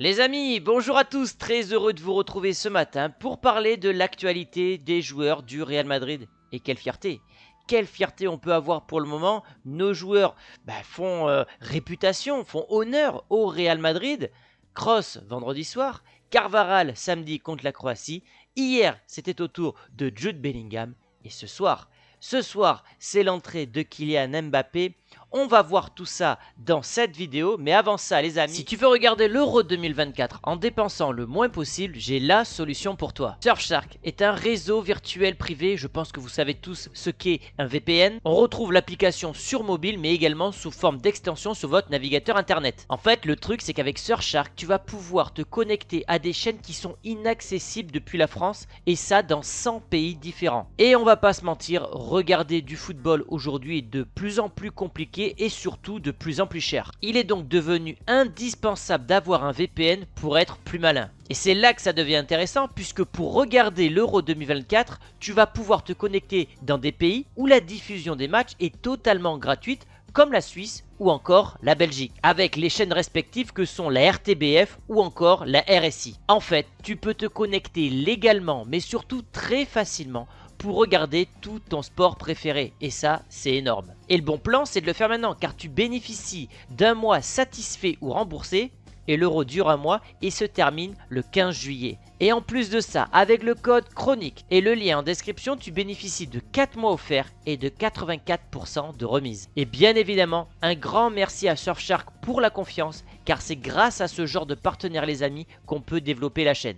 Les amis, bonjour à tous, très heureux de vous retrouver ce matin pour parler de l'actualité des joueurs du Real Madrid. Et quelle fierté quelle fierté on peut avoir pour le moment. Nos joueurs bah, font euh, réputation, font honneur au Real Madrid. Cross vendredi soir, Carvaral samedi contre la Croatie. Hier, c'était au tour de Jude Bellingham. Et ce soir, ce soir, c'est l'entrée de Kylian Mbappé on va voir tout ça dans cette vidéo, mais avant ça les amis, si tu veux regarder l'Euro 2024 en dépensant le moins possible, j'ai la solution pour toi. Surfshark est un réseau virtuel privé, je pense que vous savez tous ce qu'est un VPN. On retrouve l'application sur mobile mais également sous forme d'extension sur votre navigateur internet. En fait le truc c'est qu'avec Surfshark tu vas pouvoir te connecter à des chaînes qui sont inaccessibles depuis la France et ça dans 100 pays différents. Et on va pas se mentir, regarder du football aujourd'hui est de plus en plus compliqué et surtout de plus en plus cher. Il est donc devenu indispensable d'avoir un VPN pour être plus malin. Et c'est là que ça devient intéressant puisque pour regarder l'Euro 2024, tu vas pouvoir te connecter dans des pays où la diffusion des matchs est totalement gratuite comme la Suisse ou encore la Belgique, avec les chaînes respectives que sont la RTBF ou encore la RSI. En fait, tu peux te connecter légalement mais surtout très facilement pour regarder tout ton sport préféré. Et ça, c'est énorme. Et le bon plan, c'est de le faire maintenant, car tu bénéficies d'un mois satisfait ou remboursé et l'euro dure un mois et se termine le 15 juillet. Et en plus de ça, avec le code chronique et le lien en description, tu bénéficies de 4 mois offerts et de 84% de remise. Et bien évidemment, un grand merci à Surfshark pour la confiance, car c'est grâce à ce genre de partenaires les amis qu'on peut développer la chaîne.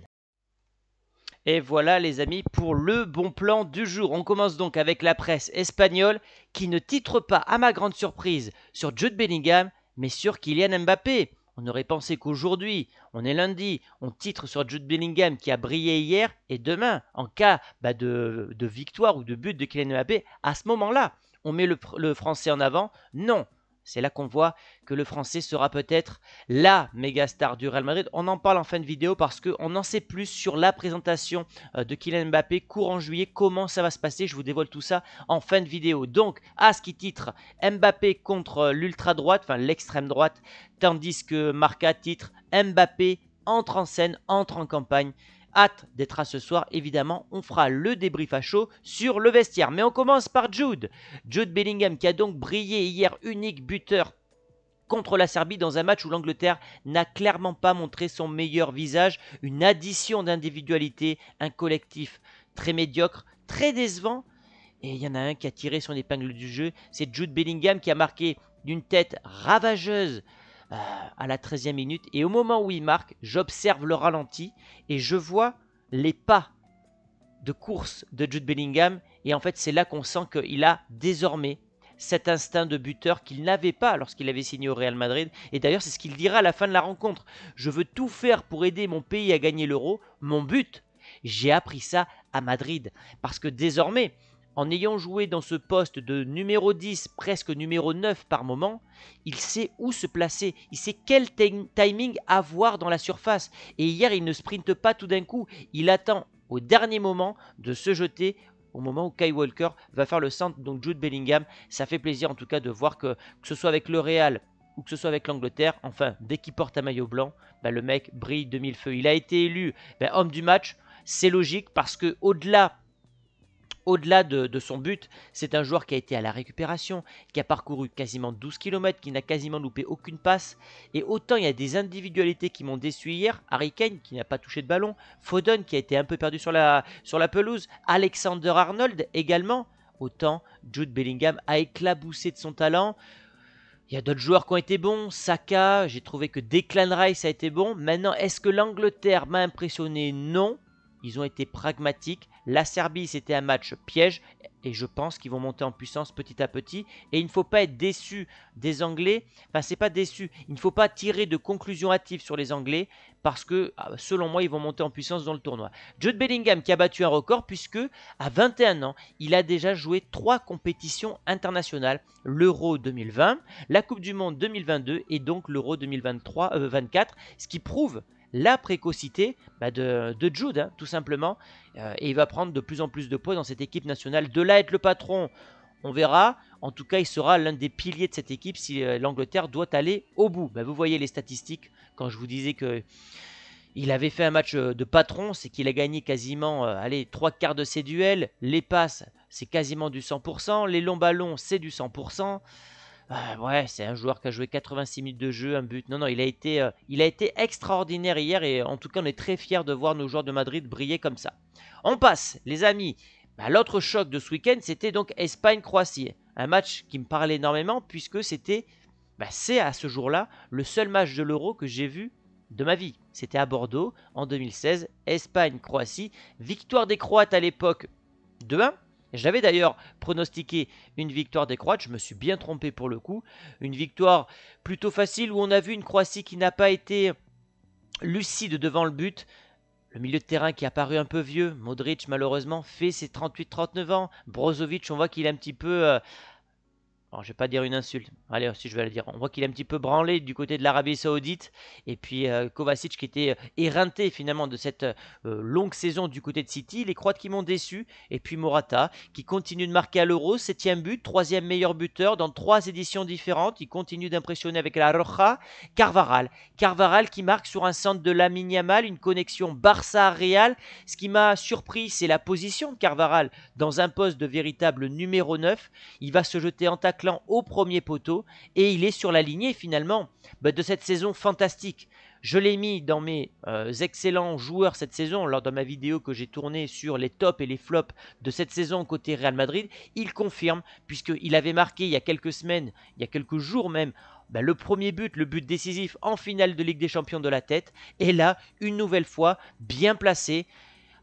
Et voilà les amis pour le bon plan du jour. On commence donc avec la presse espagnole qui ne titre pas à ma grande surprise sur Jude Bellingham mais sur Kylian Mbappé. On aurait pensé qu'aujourd'hui, on est lundi, on titre sur Jude Bellingham qui a brillé hier et demain, en cas bah, de, victoire ou de but de Kylian Mbappé, à ce moment-là, on met le français en avant. Non, c'est là qu'on voit que le français sera peut-être la méga star du Real Madrid. On en parle en fin de vidéo parce qu'on en sait plus sur la présentation euh, de Kylian Mbappé courant juillet. Comment ça va se passer Je vous dévoile tout ça en fin de vidéo. Donc, à ce qui titre Mbappé contre euh, l'ultra droite, enfin l'extrême droite, tandis que Marca titre Mbappé entre en scène, entre en campagne Hâte d'être à ce soir, évidemment, on fera le débrief à chaud sur le vestiaire. Mais on commence par Jude. Jude Bellingham qui a donc brillé hier unique buteur contre la Serbie dans un match où l'Angleterre n'a clairement pas montré son meilleur visage. Une addition d'individualité, un collectif très médiocre, très décevant. Et il y en a un qui a tiré son épingle du jeu, c'est Jude Bellingham qui a marqué d'une tête ravageuse euh, à la 13e minute. Et au moment où il marque, j'observe le ralenti et je vois les pas de course de Jude Bellingham. Et en fait, c'est là qu'on sent qu'il a désormais cet instinct de buteur qu'il n'avait pas lorsqu'il avait signé au Real Madrid. Et d'ailleurs, c'est ce qu'il dira à la fin de la rencontre. Je veux tout faire pour aider mon pays à gagner l'euro. Mon but, j'ai appris ça à Madrid. Parce que désormais, en ayant joué dans ce poste de numéro 10, presque numéro 9 par moment, il sait où se placer, il sait quel timing avoir dans la surface. Et hier, il ne sprinte pas tout d'un coup, il attend au dernier moment de se jeter au moment où Kai Walker va faire le centre, donc Jude Bellingham. Ça fait plaisir en tout cas de voir que, que ce soit avec le Real ou que ce soit avec l'Angleterre, enfin, dès qu'il porte un maillot blanc, bah, le mec brille de mille feux. Il a été élu ben, homme du match, c'est logique parce que au-delà au-delà de, son but, c'est un joueur qui a été à la récupération, qui a parcouru quasiment 12 km, qui n'a quasiment loupé aucune passe. Et autant il y a des individualités qui m'ont déçu hier. Harry Kane qui n'a pas touché de ballon, Foden qui a été un peu perdu sur la, sur la pelouse, Alexander Arnold également. Autant Jude Bellingham a éclaboussé de son talent. Il y a d'autres joueurs qui ont été bons. Saka, j'ai trouvé que Declan Rice a été bon. Maintenant, est-ce que l'Angleterre m'a impressionné Non. Ils ont été pragmatiques. La Serbie, c'était un match piège. Et je pense qu'ils vont monter en puissance petit à petit. Et il ne faut pas être déçu des Anglais. Enfin, c'est pas déçu. Il ne faut pas tirer de conclusions hâtives sur les Anglais. Parce que, ah, selon moi, ils vont monter en puissance dans le tournoi. Jude Bellingham qui a battu un record. Puisque, à 21 ans, il a déjà joué trois compétitions internationales l'Euro 2020, la Coupe du Monde 2022 et donc l'Euro 2023-24. Euh, ce qui prouve la précocité bah, de, Jude, hein, tout simplement. Euh, et il va prendre de plus en plus de poids dans cette équipe nationale. De là être le patron, on verra. En tout cas, il sera l'un des piliers de cette équipe si euh, l'Angleterre doit aller au bout. Bah, vous voyez les statistiques quand je vous disais que... Il avait fait un match euh, de patron, c'est qu'il a gagné quasiment 3 allez, trois quarts de ses duels. Les passes, c'est quasiment du 100%. Les longs ballons, c'est du 100%. Ah ouais, c'est un joueur qui a joué 86 minutes de jeu, un but. Non, non, il a été, euh, il a été extraordinaire hier et en tout cas, on est très fiers de voir nos joueurs de Madrid briller comme ça. On passe, les amis. Bah, l'autre choc de ce week-end, c'était donc Espagne-Croatie. Un match qui me parlait énormément puisque c'était, bah, c'est à ce jour-là, le seul match de l'Euro que j'ai vu de ma vie. C'était à Bordeaux en 2016, Espagne-Croatie. Victoire des Croates à l'époque 2-1 j'avais d'ailleurs pronostiqué une victoire des Croates, je me suis bien trompé pour le coup. Une victoire plutôt facile où on a vu une Croatie qui n'a pas été lucide devant le but. Le milieu de terrain qui a paru un peu vieux, Modric malheureusement fait ses 38-39 ans. Brozovic, on voit qu'il est un petit peu euh, alors, je vais pas dire une insulte. Allez, si je vais la dire. On voit qu'il est un petit peu branlé du côté de l'Arabie Saoudite. Et puis euh, Kovacic qui était euh, éreinté finalement de cette euh, longue saison du côté de City. Les Croates qui m'ont déçu. Et puis Morata qui continue de marquer à l'Euro. Septième but, troisième meilleur buteur dans trois éditions différentes. Il continue d'impressionner avec la Roja. Carvaral. Carvaral qui marque sur un centre de la Miniamal une connexion Barça-Real. Ce qui m'a surpris, c'est la position de Carvaral dans un poste de véritable numéro 9. Il va se jeter en tacle Clan au premier poteau et il est sur la lignée finalement bah, de cette saison fantastique. Je l'ai mis dans mes euh, excellents joueurs cette saison, lors de ma vidéo que j'ai tournée sur les tops et les flops de cette saison côté Real Madrid. Il confirme, puisqu'il avait marqué il y a quelques semaines, il y a quelques jours même, bah, le premier but, le but décisif en finale de Ligue des Champions de la tête. Et là, une nouvelle fois, bien placé.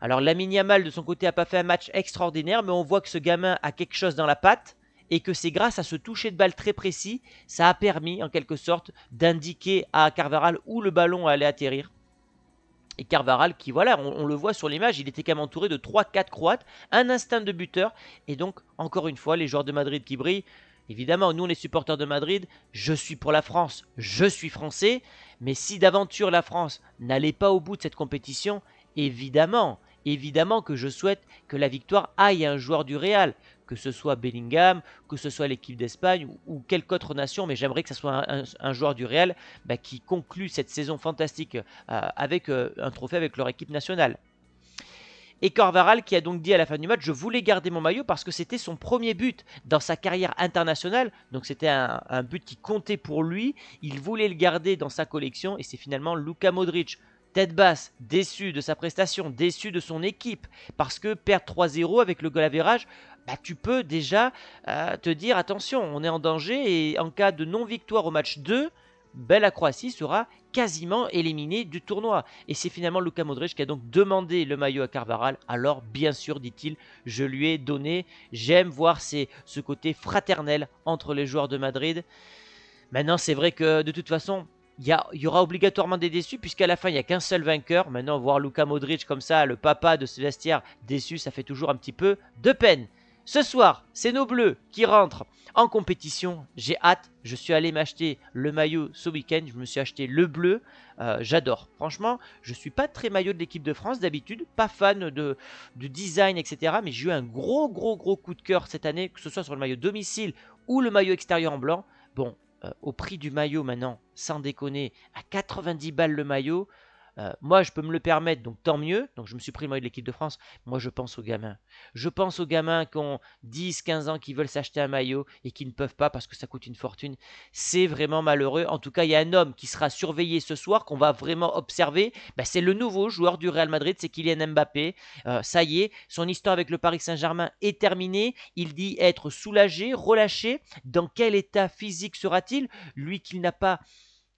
Alors Lamine Yamal de son côté a pas fait un match extraordinaire, mais on voit que ce gamin a quelque chose dans la patte et que c'est grâce à ce toucher de balle très précis, ça a permis en quelque sorte d'indiquer à Carvaral où le ballon allait atterrir. Et Carvaral, qui voilà, on, le voit sur l'image, il était quand même entouré de 3-4 Croates, un instinct de buteur, et donc encore une fois, les joueurs de Madrid qui brillent. Évidemment, nous les supporters de Madrid, je suis pour la France, je suis français, mais si d'aventure la France n'allait pas au bout de cette compétition, évidemment, évidemment que je souhaite que la victoire aille à un joueur du Real, que ce soit Bellingham, que ce soit l'équipe d'Espagne ou, quelque autre nation, mais j'aimerais que ce soit un, joueur du Real bah, qui conclut cette saison fantastique euh, avec euh, un trophée avec leur équipe nationale. Et Corvaral qui a donc dit à la fin du match Je voulais garder mon maillot parce que c'était son premier but dans sa carrière internationale. Donc c'était un, but qui comptait pour lui. Il voulait le garder dans sa collection et c'est finalement Luka Modric. Tête basse, déçu de sa prestation, déçu de son équipe, parce que perdre 3-0 avec le goal virage... Bah, tu peux déjà euh, te dire attention, on est en danger et en cas de non-victoire au match 2, ben, Croatie sera quasiment éliminée du tournoi. Et c'est finalement Luca Modric qui a donc demandé le maillot à Carvaral. Alors bien sûr, dit-il, je lui ai donné. J'aime voir ces, ce côté fraternel entre les joueurs de Madrid. Maintenant, c'est vrai que de toute façon, il y, aura obligatoirement des déçus, puisqu'à la fin, il n'y a qu'un seul vainqueur. Maintenant, voir Luca Modric comme ça, le papa de ce vestiaire déçu, ça fait toujours un petit peu de peine. Ce soir, c'est nos bleus qui rentrent en compétition. J'ai hâte. Je suis allé m'acheter le maillot ce week-end. Je me suis acheté le bleu. Euh, j'adore. Franchement, je ne suis pas très maillot de l'équipe de France d'habitude. Pas fan de, du design, etc. Mais j'ai eu un gros, gros, gros coup de cœur cette année, que ce soit sur le maillot domicile ou le maillot extérieur en blanc. Bon, euh, au prix du maillot maintenant, sans déconner, à 90 balles le maillot. Euh, moi, je peux me le permettre, donc tant mieux. Donc, je me supprime pris de l'équipe de France. Moi, je pense aux gamins. Je pense aux gamins qui ont 10, 15 ans, qui veulent s'acheter un maillot et qui ne peuvent pas parce que ça coûte une fortune. C'est vraiment malheureux. En tout cas, il y a un homme qui sera surveillé ce soir, qu'on va vraiment observer. Ben, c'est le nouveau joueur du Real Madrid, c'est Kylian Mbappé. Euh, ça y est, son histoire avec le Paris Saint-Germain est terminée. Il dit être soulagé, relâché. Dans quel état physique sera-t-il Lui qu'il n'a pas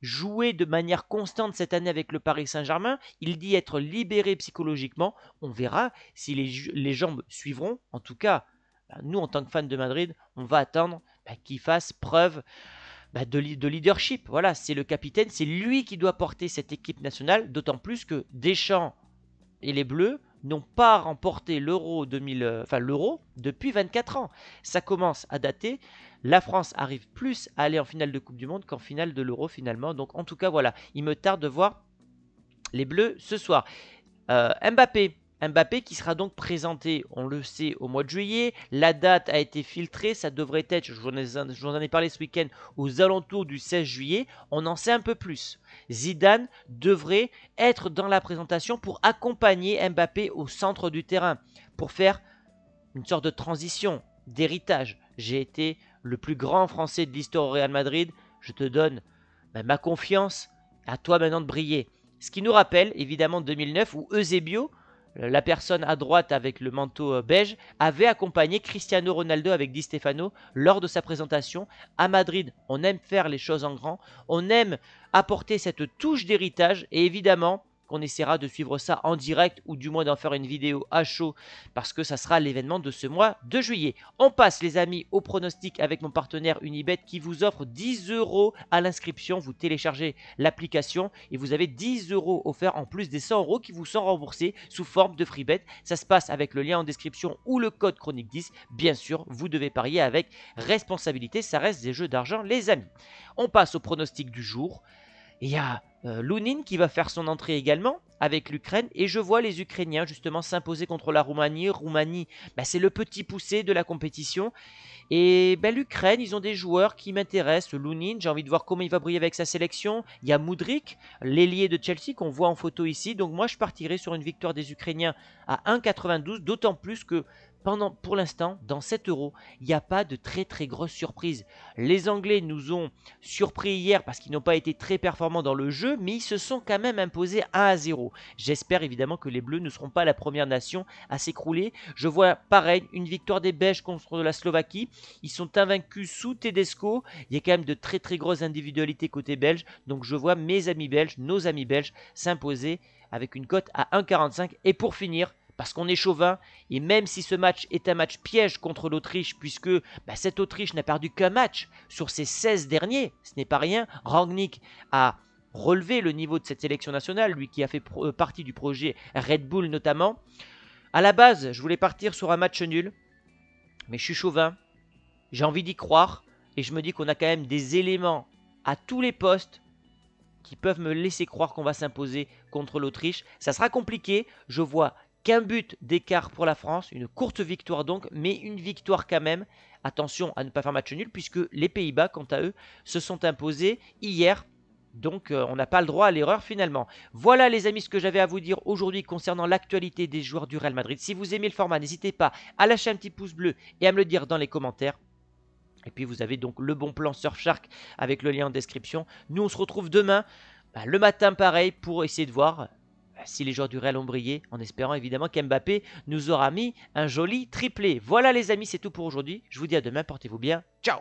jouer de manière constante cette année avec le Paris Saint-Germain. Il dit être libéré psychologiquement. On verra si les, jambes suivront. En tout cas, bah, nous, en tant que fans de Madrid, on va attendre bah, qu'il fasse preuve bah, de, leadership. Voilà, c'est le capitaine, c'est lui qui doit porter cette équipe nationale, d'autant plus que Deschamps et les Bleus n'ont pas remporté l'Euro euh, l'Euro depuis 24 ans. Ça commence à dater la France arrive plus à aller en finale de Coupe du Monde qu'en finale de l'Euro finalement. Donc en tout cas voilà, il me tarde de voir les Bleus ce soir. Euh, Mbappé, Mbappé qui sera donc présenté, on le sait, au mois de juillet. La date a été filtrée, ça devrait être, je vous en ai parlé ce week-end, aux alentours du 16 juillet. On en sait un peu plus. Zidane devrait être dans la présentation pour accompagner Mbappé au centre du terrain, pour faire une sorte de transition, d'héritage j'ai été le plus grand Français de l'histoire au Real Madrid. Je te donne ben, ma confiance. À toi maintenant de briller. Ce qui nous rappelle évidemment 2009 où Eusebio, euh, la personne à droite avec le manteau euh, beige, avait accompagné Cristiano Ronaldo avec Di Stefano lors de sa présentation à Madrid. On aime faire les choses en grand, on aime apporter cette touche d'héritage et évidemment, on essaiera de suivre ça en direct ou du moins d'en faire une vidéo à chaud parce que ça sera l'événement de ce mois de juillet. On passe les amis au pronostic avec mon partenaire Unibet qui vous offre 10 euros à l'inscription. Vous téléchargez l'application et vous avez 10 euros offerts en plus des 100 euros qui vous sont remboursés sous forme de free Ça se passe avec le lien en description ou le code chronique 10. Bien sûr, vous devez parier avec responsabilité. Ça reste des jeux d'argent les amis. On passe au pronostic du jour. Il y a euh, Lounine qui va faire son entrée également avec l'Ukraine et je vois les Ukrainiens justement s'imposer contre la Roumanie. Roumanie, bah, c'est le petit poussé de la compétition et bah, l'Ukraine, ils ont des joueurs qui m'intéressent. Lounine, j'ai envie de voir comment il va briller avec sa sélection. Il y a Moudrik, l'ailier de Chelsea qu'on voit en photo ici. Donc moi je partirai sur une victoire des Ukrainiens à 1,92, d'autant plus que pendant, pour l'instant, dans 7 euros, il n'y a pas de très très grosse surprise. Les Anglais nous ont surpris hier parce qu'ils n'ont pas été très performants dans le jeu, mais ils se sont quand même imposés 1 à 0. J'espère évidemment que les Bleus ne seront pas la première nation à s'écrouler. Je vois pareil une victoire des Belges contre la Slovaquie. Ils sont invaincus sous Tedesco. Il y a quand même de très très grosses individualités côté belge. Donc je vois mes amis belges, nos amis belges s'imposer avec une cote à 1,45. Et pour finir, parce qu'on est chauvin, et même si ce match est un match piège contre l'Autriche, puisque bah, cette Autriche n'a perdu qu'un match sur ses 16 derniers, ce n'est pas rien, Rangnick a relevé le niveau de cette sélection nationale, lui qui a fait euh, partie du projet Red Bull notamment. À la base, je voulais partir sur un match nul, mais je suis chauvin, j'ai envie d'y croire, et je me dis qu'on a quand même des éléments à tous les postes qui peuvent me laisser croire qu'on va s'imposer contre l'Autriche. Ça sera compliqué, je vois qu'un but d'écart pour la France, une courte victoire donc, mais une victoire quand même. Attention à ne pas faire match nul puisque les Pays-Bas, quant à eux, se sont imposés hier donc euh, on n'a pas le droit à l'erreur finalement. Voilà les amis ce que j'avais à vous dire aujourd'hui concernant l'actualité des joueurs du Real Madrid. Si vous aimez le format, n'hésitez pas à lâcher un petit pouce bleu et à me le dire dans les commentaires. Et puis vous avez donc le bon plan Surfshark avec le lien en description. Nous on se retrouve demain, bah, le matin pareil, pour essayer de voir euh, si les joueurs du Real ont brillé, en espérant évidemment qu'Mbappé nous aura mis un joli triplé. Voilà les amis, c'est tout pour aujourd'hui. Je vous dis à demain, portez-vous bien. Ciao